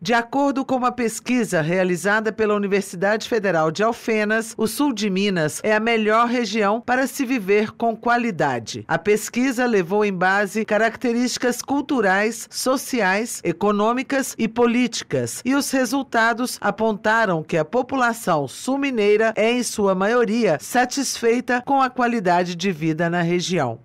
De acordo com uma pesquisa realizada pela Universidade Federal de Alfenas, o sul de Minas é a melhor região para se viver com qualidade. A pesquisa levou em base características culturais, sociais, econômicas e políticas, e os resultados apontaram que a população sul-mineira é, em sua maioria, satisfeita com a qualidade de vida na região.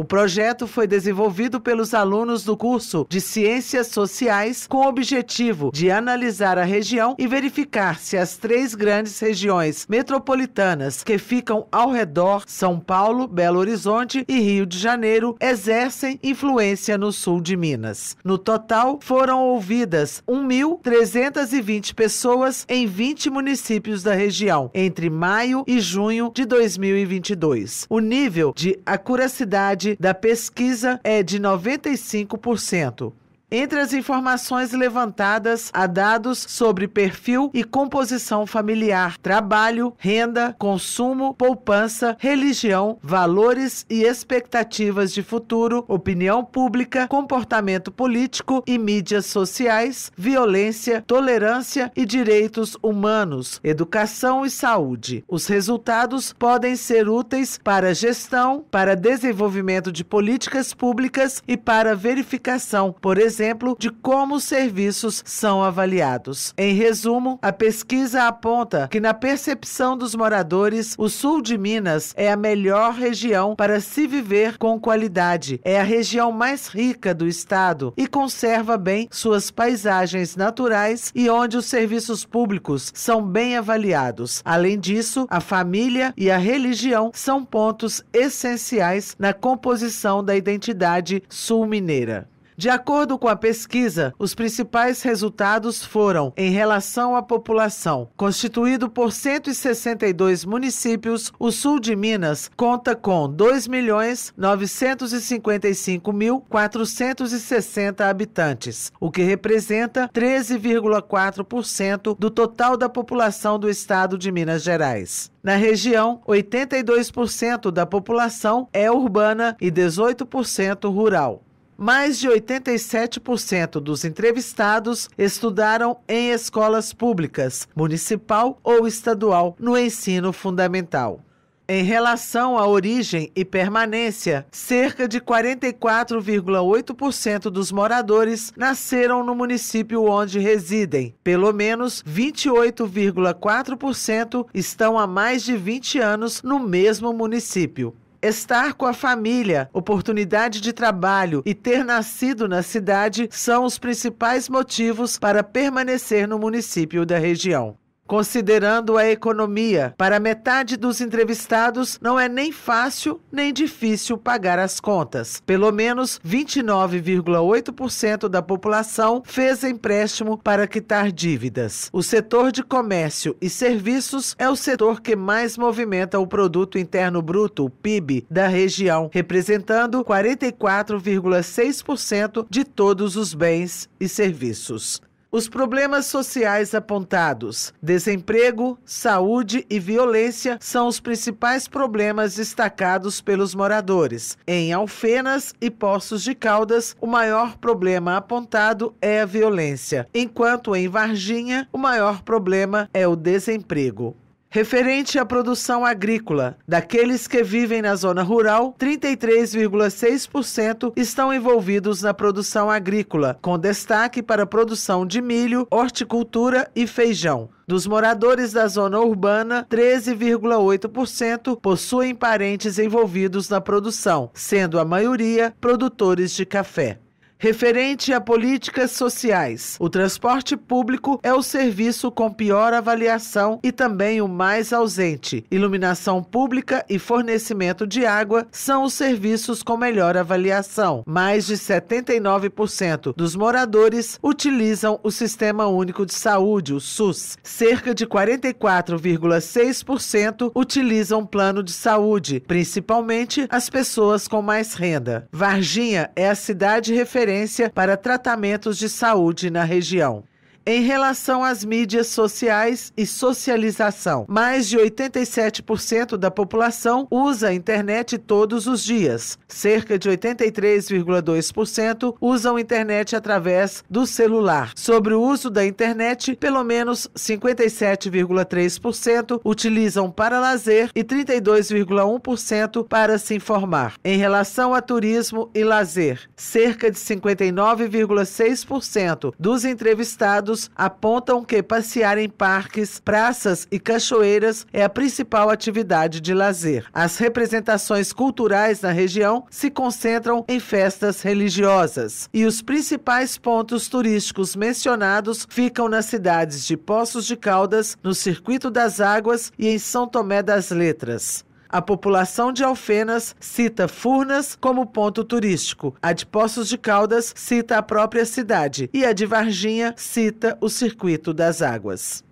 O projeto foi desenvolvido pelos alunos do curso de Ciências Sociais com o objetivo de analisar a região e verificar se as três grandes regiões metropolitanas que ficam ao redor São Paulo, Belo Horizonte e Rio de Janeiro exercem influência no sul de Minas. No total, foram ouvidas 1.320 pessoas em 20 municípios da região entre maio e junho de 2022. O nível de acuracidade da pesquisa é de 95%. Entre as informações levantadas, há dados sobre perfil e composição familiar, trabalho, renda, consumo, poupança, religião, valores e expectativas de futuro, opinião pública, comportamento político e mídias sociais, violência, tolerância e direitos humanos, educação e saúde. Os resultados podem ser úteis para gestão, para desenvolvimento de políticas públicas e para verificação, por exemplo, exemplo de como os serviços são avaliados. Em resumo, a pesquisa aponta que, na percepção dos moradores, o sul de Minas é a melhor região para se viver com qualidade. É a região mais rica do estado e conserva bem suas paisagens naturais e onde os serviços públicos são bem avaliados. Além disso, a família e a religião são pontos essenciais na composição da identidade sul-mineira. De acordo com a pesquisa, os principais resultados foram em relação à população. Constituído por 162 municípios, o sul de Minas conta com 2.955.460 habitantes, o que representa 13,4% do total da população do estado de Minas Gerais. Na região, 82% da população é urbana e 18% rural mais de 87% dos entrevistados estudaram em escolas públicas, municipal ou estadual, no ensino fundamental. Em relação à origem e permanência, cerca de 44,8% dos moradores nasceram no município onde residem. Pelo menos 28,4% estão há mais de 20 anos no mesmo município. Estar com a família, oportunidade de trabalho e ter nascido na cidade são os principais motivos para permanecer no município da região. Considerando a economia, para metade dos entrevistados não é nem fácil nem difícil pagar as contas. Pelo menos 29,8% da população fez empréstimo para quitar dívidas. O setor de comércio e serviços é o setor que mais movimenta o produto interno bruto, o PIB, da região, representando 44,6% de todos os bens e serviços. Os problemas sociais apontados, desemprego, saúde e violência, são os principais problemas destacados pelos moradores. Em Alfenas e Poços de Caldas, o maior problema apontado é a violência, enquanto em Varginha, o maior problema é o desemprego. Referente à produção agrícola, daqueles que vivem na zona rural, 33,6% estão envolvidos na produção agrícola, com destaque para a produção de milho, horticultura e feijão. Dos moradores da zona urbana, 13,8% possuem parentes envolvidos na produção, sendo a maioria produtores de café. Referente a políticas sociais, o transporte público é o serviço com pior avaliação e também o mais ausente. Iluminação pública e fornecimento de água são os serviços com melhor avaliação. Mais de 79% dos moradores utilizam o Sistema Único de Saúde, o SUS. Cerca de 44,6% utilizam plano de saúde, principalmente as pessoas com mais renda. Varginha é a cidade referente referência para tratamentos de saúde na região em relação às mídias sociais e socialização. Mais de 87% da população usa a internet todos os dias. Cerca de 83,2% usam internet através do celular. Sobre o uso da internet, pelo menos 57,3% utilizam para lazer e 32,1% para se informar. Em relação a turismo e lazer, cerca de 59,6% dos entrevistados estudos apontam que passear em parques, praças e cachoeiras é a principal atividade de lazer. As representações culturais na região se concentram em festas religiosas e os principais pontos turísticos mencionados ficam nas cidades de Poços de Caldas, no Circuito das Águas e em São Tomé das Letras. A população de Alfenas cita Furnas como ponto turístico, a de Poços de Caldas cita a própria cidade e a de Varginha cita o Circuito das Águas.